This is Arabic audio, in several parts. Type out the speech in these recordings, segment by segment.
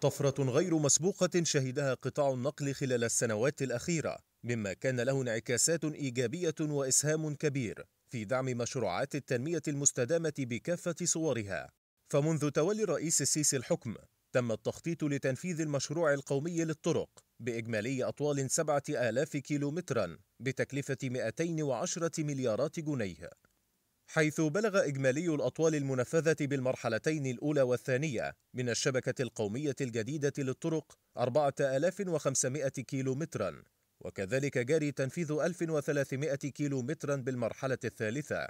طفرة غير مسبوقة شهدها قطاع النقل خلال السنوات الأخيرة، مما كان له انعكاسات إيجابية وإسهام كبير في دعم مشروعات التنمية المستدامة بكافة صورها. فمنذ تولي الرئيس السيسي الحكم، تم التخطيط لتنفيذ المشروع القومي للطرق بإجمالي أطوال 7000 كيلومترا بتكلفة 210 مليارات جنيه حيث بلغ إجمالي الأطوال المنفذة بالمرحلتين الأولى والثانية من الشبكة القومية الجديدة للطرق 4500 كيلو متراً وكذلك جاري تنفيذ 1300 كيلو متراً بالمرحلة الثالثة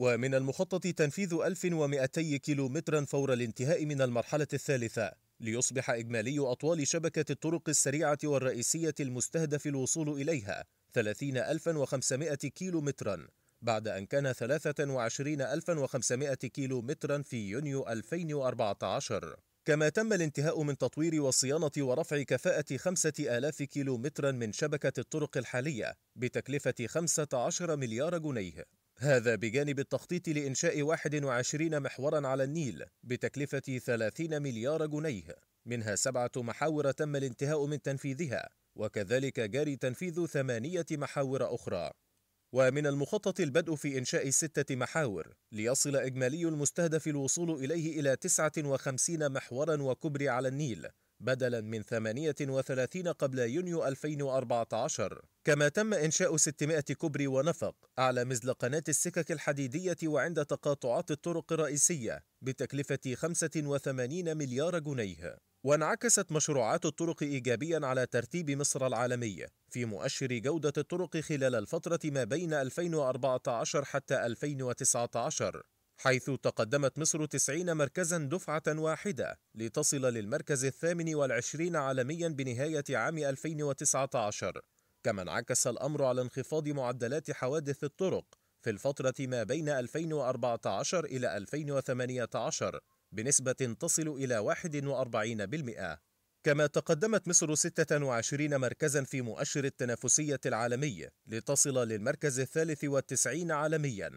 ومن المخطط تنفيذ 1200 كيلو متراً فور الانتهاء من المرحلة الثالثة ليصبح إجمالي أطوال شبكة الطرق السريعة والرئيسية المستهدف الوصول إليها 30500 كيلو متراً بعد أن كان 23500 كيلو مترا في يونيو 2014 كما تم الانتهاء من تطوير وصيانة ورفع كفاءة 5000 كيلو مترا من شبكة الطرق الحالية بتكلفة 15 مليار جنيه هذا بجانب التخطيط لإنشاء 21 محورا على النيل بتكلفة 30 مليار جنيه منها سبعة محاور تم الانتهاء من تنفيذها وكذلك جاري تنفيذ ثمانية محاور أخرى ومن المخطط البدء في إنشاء ستة محاور ليصل إجمالي المستهدف الوصول إليه إلى 59 محورا وكبر على النيل بدلا من 38 قبل يونيو 2014 كما تم إنشاء 600 كبر ونفق أعلى قناه السكك الحديدية وعند تقاطعات الطرق الرئيسية بتكلفة 85 مليار جنيه وانعكست مشروعات الطرق إيجابيا على ترتيب مصر العالمي في مؤشر جودة الطرق خلال الفترة ما بين 2014 حتى 2019 حيث تقدمت مصر 90 مركزا دفعة واحدة لتصل للمركز الثامن والعشرين عالميا بنهاية عام 2019 كما انعكس الأمر على انخفاض معدلات حوادث الطرق في الفترة ما بين 2014 إلى 2018 بنسبة تصل إلى 41%. كما تقدمت مصر 26 مركزا في مؤشر التنافسية العالمي لتصل للمركز الثالث والتسعين عالميا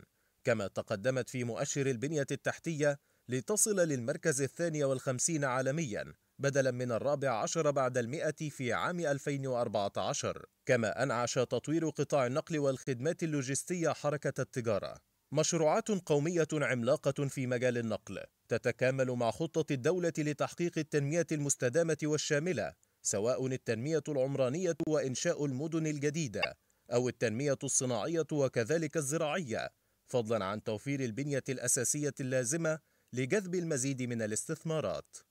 كما تقدمت في مؤشر البنية التحتية لتصل للمركز الثاني والخمسين عالميا بدلا من الرابع عشر بعد المئة في عام 2014 كما أنعش تطوير قطاع النقل والخدمات اللوجستية حركة التجارة مشروعات قومية عملاقة في مجال النقل تتكامل مع خطة الدولة لتحقيق التنمية المستدامة والشاملة سواء التنمية العمرانية وإنشاء المدن الجديدة أو التنمية الصناعية وكذلك الزراعية فضلا عن توفير البنية الأساسية اللازمة لجذب المزيد من الاستثمارات